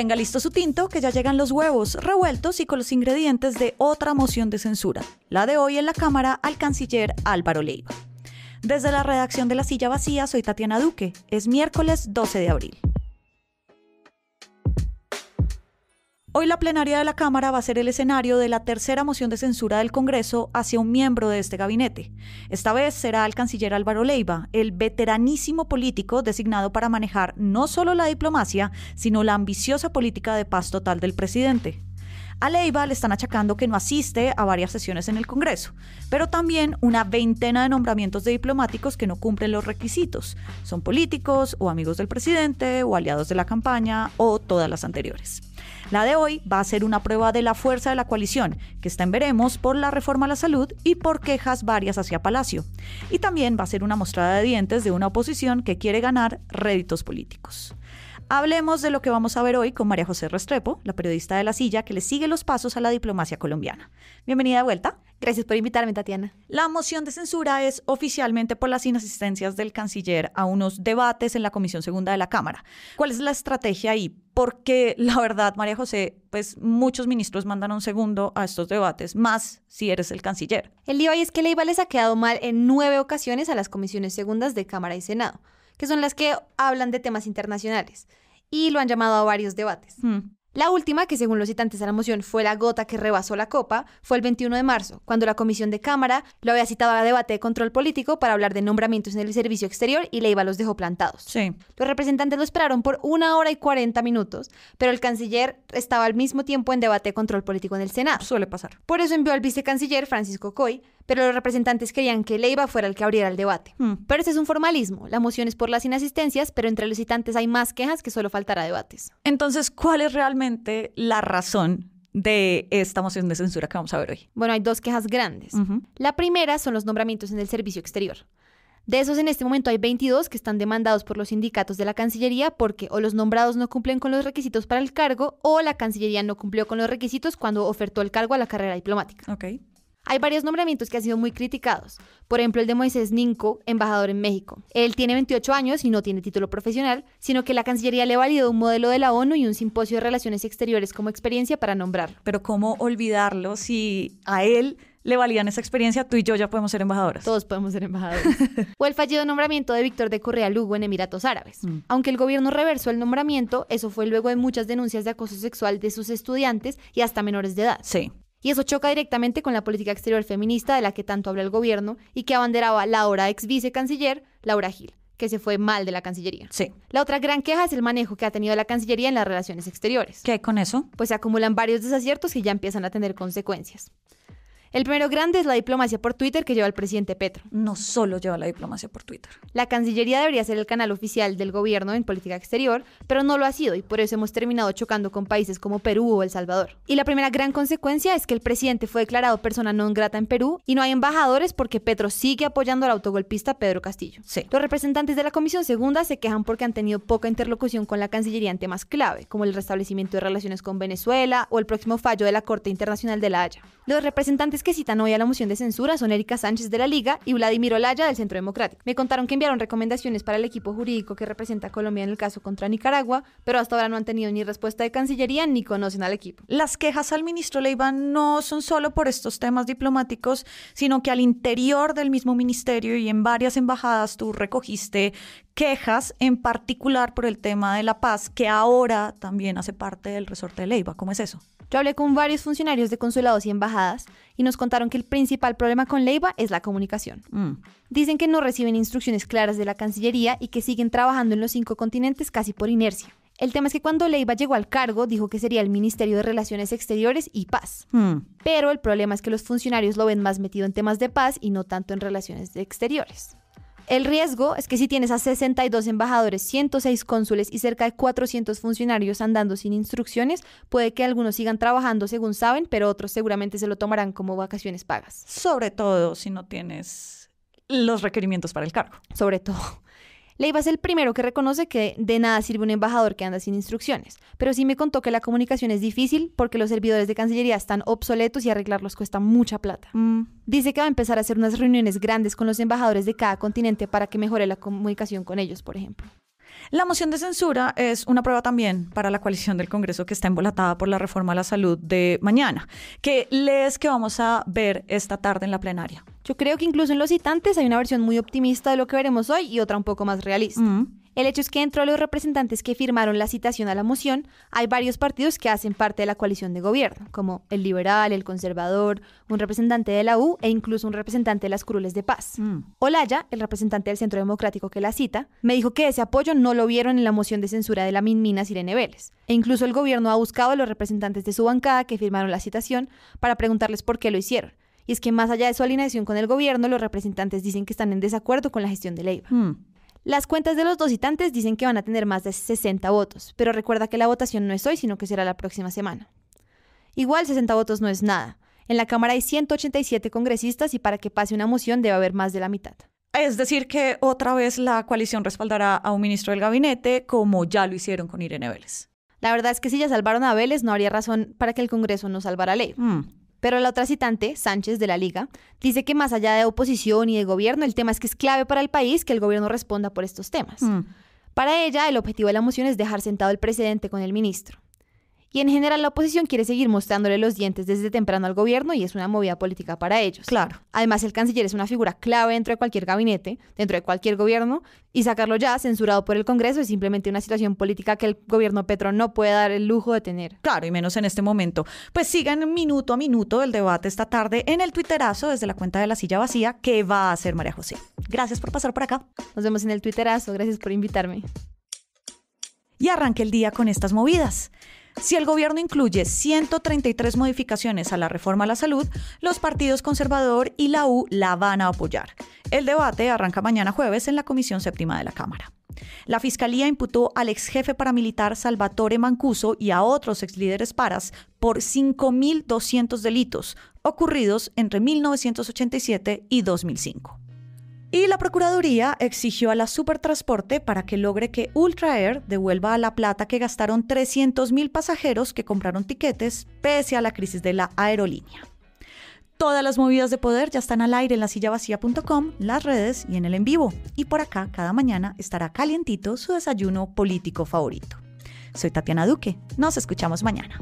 Tenga listo su tinto, que ya llegan los huevos revueltos y con los ingredientes de otra moción de censura, la de hoy en la Cámara al canciller Álvaro Leiva. Desde la redacción de La Silla Vacía, soy Tatiana Duque. Es miércoles 12 de abril. Hoy la plenaria de la Cámara va a ser el escenario de la tercera moción de censura del Congreso hacia un miembro de este gabinete. Esta vez será el canciller Álvaro Leiva, el veteranísimo político designado para manejar no solo la diplomacia, sino la ambiciosa política de paz total del presidente. A Leiva le están achacando que no asiste a varias sesiones en el Congreso, pero también una veintena de nombramientos de diplomáticos que no cumplen los requisitos. Son políticos o amigos del presidente o aliados de la campaña o todas las anteriores. La de hoy va a ser una prueba de la fuerza de la coalición, que está en veremos por la reforma a la salud y por quejas varias hacia Palacio. Y también va a ser una mostrada de dientes de una oposición que quiere ganar réditos políticos. Hablemos de lo que vamos a ver hoy con María José Restrepo, la periodista de La Silla, que le sigue los pasos a la diplomacia colombiana. Bienvenida de vuelta. Gracias por invitarme, Tatiana. La moción de censura es oficialmente por las inasistencias del canciller a unos debates en la Comisión Segunda de la Cámara. ¿Cuál es la estrategia ahí? Porque la verdad, María José, pues muchos ministros mandan un segundo a estos debates, más si eres el canciller. El lío ahí es que Leiva les ha quedado mal en nueve ocasiones a las comisiones segundas de Cámara y Senado que son las que hablan de temas internacionales, y lo han llamado a varios debates. Hmm. La última, que según los citantes a la moción fue la gota que rebasó la copa, fue el 21 de marzo, cuando la Comisión de Cámara lo había citado a debate de control político para hablar de nombramientos en el servicio exterior y Leiva los dejó plantados. Sí. Los representantes lo esperaron por una hora y 40 minutos, pero el canciller estaba al mismo tiempo en debate de control político en el Senado. Suele pasar. Por eso envió al vicecanciller Francisco Coy pero los representantes querían que Leiva fuera el que abriera el debate. Hmm. Pero ese es un formalismo. La moción es por las inasistencias, pero entre los citantes hay más quejas que solo faltará debates. Entonces, ¿cuál es realmente la razón de esta moción de censura que vamos a ver hoy? Bueno, hay dos quejas grandes. La primera son los nombramientos en el servicio exterior. De esos en este momento hay 22 que están demandados por los sindicatos de la Cancillería porque o los nombrados no cumplen con los requisitos para el cargo o la Cancillería no cumplió con los requisitos cuando ofertó el cargo a la carrera diplomática. Okay. Hay varios nombramientos que han sido muy criticados, por ejemplo el de Moisés Ninco, embajador en México. Él tiene 28 años y no tiene título profesional, sino que la Cancillería le validó un modelo de la ONU y un simposio de relaciones exteriores como experiencia para nombrarlo. Pero ¿cómo olvidarlo si a él le valían esa experiencia, tú y yo ya podemos ser embajadoras. Todos podemos ser embajadores. o el fallido nombramiento de Víctor de Correa Lugo en Emiratos Árabes. Mm. Aunque el gobierno reversó el nombramiento, eso fue luego de muchas denuncias de acoso sexual de sus estudiantes y hasta menores de edad. Sí. Y eso choca directamente con la política exterior feminista de la que tanto habla el gobierno y que abanderaba la ahora ex vicecanciller Laura Gil, que se fue mal de la Cancillería. Sí. La otra gran queja es el manejo que ha tenido la Cancillería en las relaciones exteriores. ¿Qué hay con eso? Pues se acumulan varios desaciertos que ya empiezan a tener consecuencias. El primero grande es la diplomacia por Twitter que lleva el presidente Petro. No solo lleva la diplomacia por Twitter. La Cancillería debería ser el canal oficial del gobierno en política exterior, pero no lo ha sido y por eso hemos terminado chocando con países como Perú o El Salvador. Y la primera gran consecuencia es que el presidente fue declarado persona non grata en Perú y no hay embajadores porque Petro sigue apoyando al autogolpista Pedro Castillo. Sí. Los representantes de la Comisión Segunda se quejan porque han tenido poca interlocución con la Cancillería en temas clave, como el restablecimiento de relaciones con Venezuela o el próximo fallo de la Corte Internacional de la Haya. Los representantes que citan hoy a la moción de censura son Erika Sánchez de la Liga y Vladimir Olaya del Centro Democrático. Me contaron que enviaron recomendaciones para el equipo jurídico que representa a Colombia en el caso contra Nicaragua, pero hasta ahora no han tenido ni respuesta de Cancillería ni conocen al equipo. Las quejas al ministro Leiva no son solo por estos temas diplomáticos, sino que al interior del mismo ministerio y en varias embajadas tú recogiste quejas, en particular por el tema de la paz, que ahora también hace parte del resorte de Leiva. ¿Cómo es eso? Yo hablé con varios funcionarios de consulados y embajadas y nos contaron que el principal problema con Leiva es la comunicación. Mm. Dicen que no reciben instrucciones claras de la Cancillería y que siguen trabajando en los cinco continentes casi por inercia. El tema es que cuando Leiva llegó al cargo dijo que sería el Ministerio de Relaciones Exteriores y Paz. Mm. Pero el problema es que los funcionarios lo ven más metido en temas de paz y no tanto en relaciones exteriores. El riesgo es que si tienes a 62 embajadores, 106 cónsules y cerca de 400 funcionarios andando sin instrucciones, puede que algunos sigan trabajando según saben, pero otros seguramente se lo tomarán como vacaciones pagas. Sobre todo si no tienes los requerimientos para el cargo. Sobre todo. Leiva es el primero que reconoce que de nada sirve un embajador que anda sin instrucciones, pero sí me contó que la comunicación es difícil porque los servidores de Cancillería están obsoletos y arreglarlos cuesta mucha plata. Mm. Dice que va a empezar a hacer unas reuniones grandes con los embajadores de cada continente para que mejore la comunicación con ellos, por ejemplo. La moción de censura es una prueba también para la coalición del Congreso que está embolatada por la reforma a la salud de mañana. ¿Qué lees que vamos a ver esta tarde en la plenaria? Yo creo que incluso en los citantes hay una versión muy optimista de lo que veremos hoy y otra un poco más realista. Mm. El hecho es que dentro de los representantes que firmaron la citación a la moción, hay varios partidos que hacen parte de la coalición de gobierno, como el liberal, el conservador, un representante de la U e incluso un representante de las Curules de Paz. Mm. Olaya, el representante del Centro Democrático que la cita, me dijo que ese apoyo no lo vieron en la moción de censura de la Minmina Sirene Vélez. E incluso el gobierno ha buscado a los representantes de su bancada que firmaron la citación para preguntarles por qué lo hicieron. Y es que más allá de su alineación con el gobierno, los representantes dicen que están en desacuerdo con la gestión de Leiva. Mm. Las cuentas de los dos citantes dicen que van a tener más de 60 votos, pero recuerda que la votación no es hoy, sino que será la próxima semana. Igual 60 votos no es nada. En la Cámara hay 187 congresistas y para que pase una moción debe haber más de la mitad. Es decir, que otra vez la coalición respaldará a un ministro del gabinete, como ya lo hicieron con Irene Vélez. La verdad es que si ya salvaron a Vélez, no habría razón para que el Congreso no salvara Ley. Mm. Pero la otra citante, Sánchez de la Liga, dice que más allá de oposición y de gobierno, el tema es que es clave para el país que el gobierno responda por estos temas. Mm. Para ella, el objetivo de la moción es dejar sentado el presidente con el ministro. Y en general la oposición quiere seguir mostrándole los dientes desde temprano al gobierno y es una movida política para ellos. Claro. Además, el canciller es una figura clave dentro de cualquier gabinete, dentro de cualquier gobierno, y sacarlo ya censurado por el Congreso es simplemente una situación política que el gobierno Petro no puede dar el lujo de tener. Claro, y menos en este momento. Pues sigan minuto a minuto el debate esta tarde en el Twitterazo desde la cuenta de la silla vacía que va a hacer María José. Gracias por pasar por acá. Nos vemos en el Twitterazo. Gracias por invitarme. Y arranque el día con estas movidas. Si el gobierno incluye 133 modificaciones a la reforma a la salud, los partidos conservador y la U la van a apoyar. El debate arranca mañana jueves en la Comisión Séptima de la Cámara. La fiscalía imputó al ex jefe paramilitar Salvatore Mancuso y a otros ex líderes paras por 5.200 delitos ocurridos entre 1987 y 2005. Y la Procuraduría exigió a la Supertransporte para que logre que Ultra Air devuelva la plata que gastaron 300.000 pasajeros que compraron tiquetes pese a la crisis de la aerolínea. Todas las movidas de poder ya están al aire en la vacía.com, las redes y en el en vivo. Y por acá, cada mañana, estará calientito su desayuno político favorito. Soy Tatiana Duque. Nos escuchamos mañana.